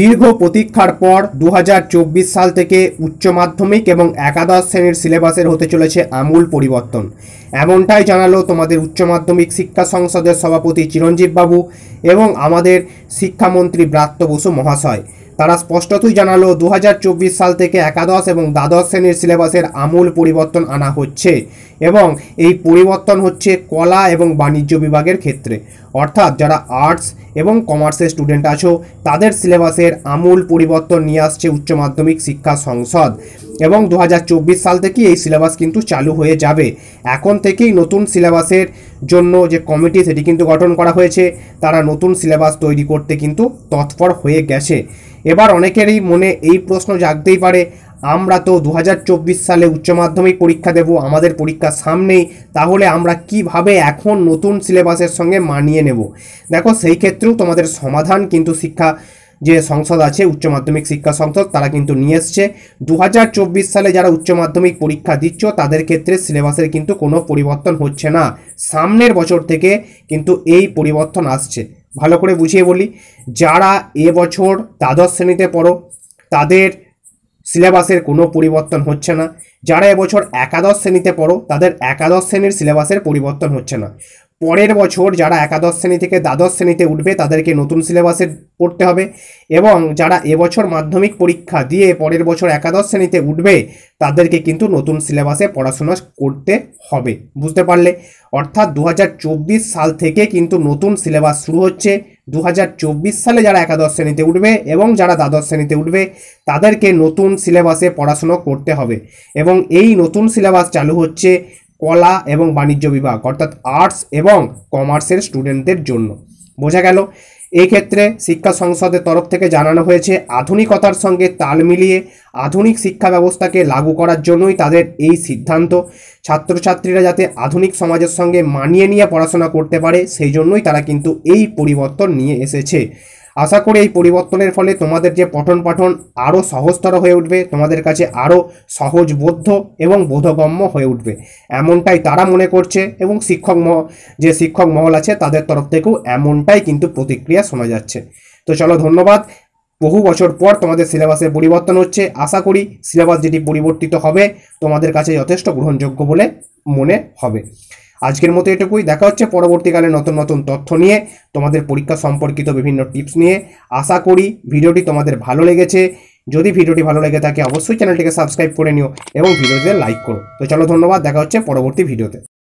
দীর্ঘ প্রতীক্ষার পর দু সাল থেকে উচ্চ মাধ্যমিক এবং একাদশ শ্রেণীর সিলেবাসের হতে চলেছে আমূল পরিবর্তন এমনটাই জানালো তোমাদের উচ্চ মাধ্যমিক শিক্ষা সংসদের সভাপতি চিরঞ্জিত বাবু এবং আমাদের শিক্ষামন্ত্রী ব্রাত্য বসু মহাশয় তারা স্পষ্টতই জানালো দু সাল থেকে একাদশ এবং দ্বাদশ শ্রেণীর সিলেবাসের আমূল পরিবর্তন আনা হচ্ছে এবং এই পরিবর্তন হচ্ছে কলা এবং বাণিজ্য বিভাগের ক্ষেত্রে অর্থাৎ যারা আর্টস এবং কমার্সের স্টুডেন্ট আছো তাদের সিলেবাসের আমূল পরিবর্তন নিয়ে আসছে উচ্চ মাধ্যমিক শিক্ষা সংসদ এবং দু সাল থেকে এই সিলেবাস কিন্তু চালু হয়ে যাবে এখন থেকেই নতুন সিলেবাসের জন্য যে কমিটি সেটি কিন্তু গঠন করা হয়েছে তারা নতুন সিলেবাস তৈরি করতে কিন্তু তৎপর হয়ে গেছে এবার অনেকেরই মনে এই প্রশ্ন জাগতেই পারে আমরা তো দু সালে উচ্চ মাধ্যমিক পরীক্ষা দেব আমাদের পরীক্ষা সামনেই তাহলে আমরা কিভাবে এখন নতুন সিলেবাসের সঙ্গে মানিয়ে নেব দেখো সেই ক্ষেত্রেও তোমাদের সমাধান কিন্তু শিক্ষা যে সংসদ আছে উচ্চ মাধ্যমিক শিক্ষা সংসদ তারা কিন্তু নিয়ে এসছে দু সালে যারা উচ্চ মাধ্যমিক পরীক্ষা দিচ্ছ তাদের ক্ষেত্রে সিলেবাসের কিন্তু কোনো পরিবর্তন হচ্ছে না সামনের বছর থেকে কিন্তু এই পরিবর্তন আসছে ভালো করে বুঝিয়ে বলি যারা এবছর দ্বাদশ শ্রেণীতে পড়ো তাদের সিলেবাসের কোনো পরিবর্তন হচ্ছে না যারা এবছর একাদশ শ্রেণীতে পড়ো তাদের একাদশ শ্রেণীর সিলেবাসের পরিবর্তন হচ্ছে না পরের বছর যারা একাদশ শ্রেণী থেকে দ্বাদশ শ্রেণীতে উঠবে তাদেরকে নতুন সিলেবাসে পড়তে হবে এবং যারা এবছর মাধ্যমিক পরীক্ষা দিয়ে পরের বছর একাদশ শ্রেণীতে উঠবে তাদেরকে কিন্তু নতুন সিলেবাসে পড়াশোনা করতে হবে বুঝতে পারলে অর্থাৎ দু সাল থেকে কিন্তু নতুন সিলেবাস শুরু হচ্ছে দু সালে যারা একাদশ শ্রেণীতে উঠবে এবং যারা দ্বাদশ শ্রেণীতে উঠবে তাদেরকে নতুন সিলেবাসে পড়াশুনো করতে হবে এবং এই নতুন সিলেবাস চালু হচ্ছে কলা এবং বাণিজ্য বিভাগ অর্থাৎ আর্টস এবং কমার্সের স্টুডেন্টদের জন্য বোঝা গেল এই ক্ষেত্রে শিক্ষা সংসদের তরফ থেকে জানানো হয়েছে আধুনিকতার সঙ্গে তাল মিলিয়ে আধুনিক শিক্ষা ব্যবস্থাকে লাগু করার জন্যই তাদের এই সিদ্ধান্ত ছাত্রছাত্রীরা যাতে আধুনিক সমাজের সঙ্গে মানিয়ে নিয়ে পড়াশোনা করতে পারে সেই জন্যই তারা কিন্তু এই পরিবর্তন নিয়ে এসেছে আশা করি এই পরিবর্তনের ফলে তোমাদের যে পঠন পাঠন আরও সহজতর হয়ে উঠবে তোমাদের কাছে আরও সহজবোধ্য এবং বোধগম্য হয়ে উঠবে এমনটাই তারা মনে করছে এবং শিক্ষক মহ যে শিক্ষক মহল আছে তাদের তরফ থেকেও এমনটাই কিন্তু প্রতিক্রিয়া শোনা যাচ্ছে তো চলো ধন্যবাদ বহু বছর পর তোমাদের সিলেবাসে পরিবর্তন হচ্ছে আশা করি সিলেবাস যেটি পরিবর্তিত হবে তোমাদের কাছে যথেষ্ট গ্রহণযোগ্য বলে মনে হবে আজকের মতো এটুকুই দেখা হচ্ছে পরবর্তীকালে নতুন নতুন তথ্য নিয়ে তোমাদের পরীক্ষা সম্পর্কিত বিভিন্ন টিপস নিয়ে আশা করি ভিডিওটি তোমাদের ভালো লেগেছে যদি ভিডিওটি ভালো লেগে থাকে অবশ্যই চ্যানেলটিকে সাবস্ক্রাইব করে নিও এবং ভিডিওতে লাইক করো তো চলো ধন্যবাদ দেখা হচ্ছে পরবর্তী ভিডিওতে